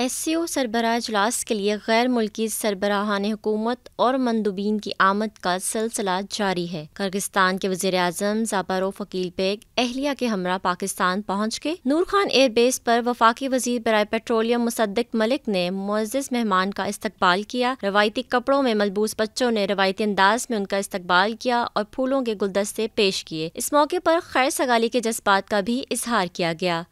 S C ओ सरबराह अजलास के लिए गैर मुल्की सरबराहान हुकूमत और मंदुबीन की आमद का सिलसिला जारी है कर्गिस्तान के वजीर अजम जापारो फकील बेग एहलिया के हमरा पाकिस्तान पहुँच के नूर खान एयरबेस पर वफाकी वजीर बरए पेट्रोलियम मुसद्दक मलिक ने मुआज़ मेहमान का इस्तकबाल किया रवायती कपड़ों में मलबूस बच्चों ने रवायती अंदाज में उनका इस्तकबाल किया और फूलों के गुलदस्ते पेश किए इस मौके पर खैर सगाली के जज्बात का भी इजहार किया गया